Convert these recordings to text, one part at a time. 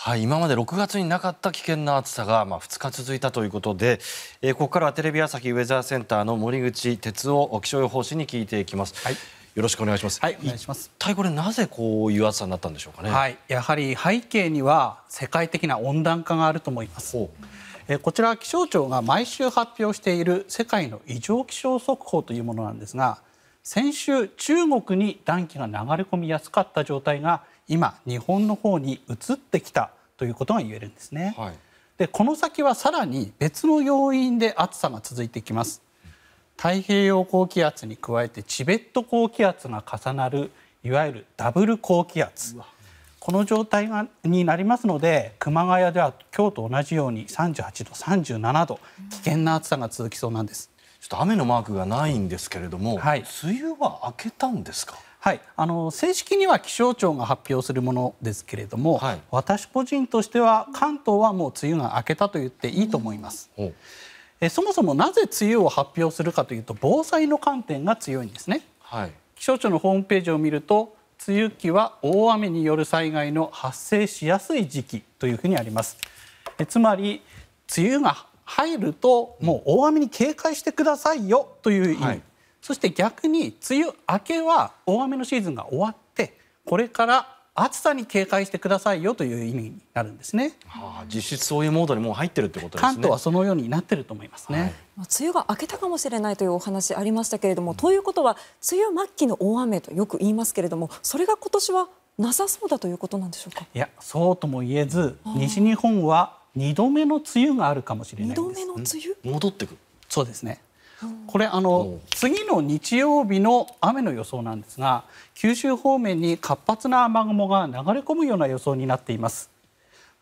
はい、今まで6月になかった危険な暑さが、まあ、2日続いたということで、えー、ここからはテレビ朝日ウェザーセンターの森口哲夫気象予報士に聞いていきます。はいよろしくお願いします。はい、お願いします。一体これなぜこういう暑さになったんでしょうかね。はい、やはり背景には世界的な温暖化があると思います。えこちら気象庁が毎週発表している世界の異常気象速報というものなんですが、先週、中国に暖気が流れ込みやすかった状態が今、日本の方に移ってきたということが言えるんですね。この先はさらに別の要因で暑さが続いてきます。太平洋高気圧に加えてチベット高気圧が重なるいわゆるダブル高気圧この状態がになりますので熊谷では今日と同じように38度、37度危険な暑さが続きそうなんです。ちょっと雨のマークがないんですけれども、はい、梅雨は明けたんですかはい、あの正式には気象庁が発表するものですけれども、はい、私個人としては関東はもう梅雨が明けたと言っていいと思います。えそもそもなぜ梅雨を発表するかというと防災の観点が強いんですね、はい、気象庁のホームページを見ると梅雨期は大雨による災害の発生しやすい時期というふうにありますえつまり梅雨が入るともう大雨に警戒してくださいよという意味、はい、そして逆に梅雨明けは大雨のシーズンが終わってこれから暑さに警戒してくださいよという意味になるんですね、はあ、実質そういうモードにもう入ってるってことですね関東はそのようになってると思いますね、はい、梅雨が明けたかもしれないというお話ありましたけれども、うん、ということは梅雨末期の大雨とよく言いますけれどもそれが今年はなさそうだということなんでしょうかいやそうとも言えず西日本は二度目の梅雨があるかもしれない二度目の梅雨戻ってくるそうですねこれあの次の日曜日の雨の予想なんですが九州方面に活発な雨雲が流れ込むような予想になっています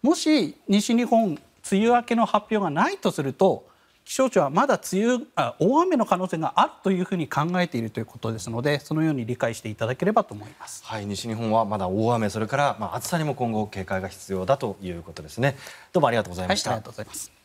もし西日本梅雨明けの発表がないとすると気象庁はまだ梅雨あ大雨の可能性があるというふうに考えているということですのでそのように理解していただければと思いますはい、西日本はまだ大雨それからまあ、暑さにも今後警戒が必要だということですね。どうもありがとうございました、ありがとうございます